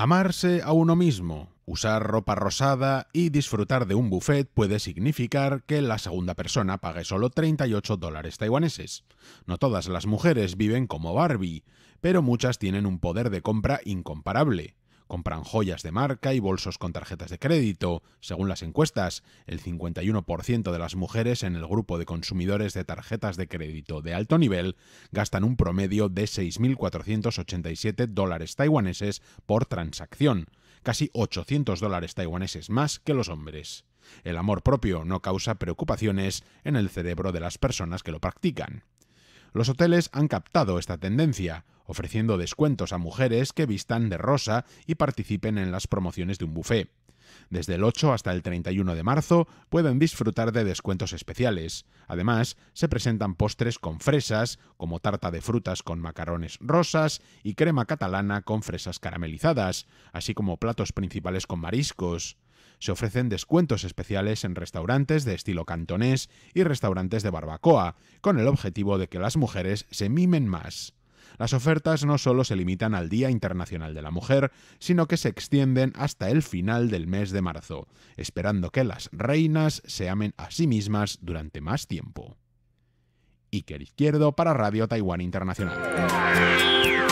Amarse a uno mismo, usar ropa rosada y disfrutar de un buffet puede significar que la segunda persona pague solo 38 dólares taiwaneses. No todas las mujeres viven como Barbie, pero muchas tienen un poder de compra incomparable compran joyas de marca y bolsos con tarjetas de crédito. Según las encuestas, el 51% de las mujeres en el grupo de consumidores de tarjetas de crédito de alto nivel gastan un promedio de 6.487 dólares taiwaneses por transacción, casi 800 dólares taiwaneses más que los hombres. El amor propio no causa preocupaciones en el cerebro de las personas que lo practican. Los hoteles han captado esta tendencia, ofreciendo descuentos a mujeres que vistan de rosa y participen en las promociones de un buffet. Desde el 8 hasta el 31 de marzo pueden disfrutar de descuentos especiales. Además, se presentan postres con fresas, como tarta de frutas con macarrones rosas y crema catalana con fresas caramelizadas, así como platos principales con mariscos. Se ofrecen descuentos especiales en restaurantes de estilo cantonés y restaurantes de barbacoa, con el objetivo de que las mujeres se mimen más. Las ofertas no solo se limitan al Día Internacional de la Mujer, sino que se extienden hasta el final del mes de marzo, esperando que las reinas se amen a sí mismas durante más tiempo. Iker Izquierdo para Radio Taiwán Internacional.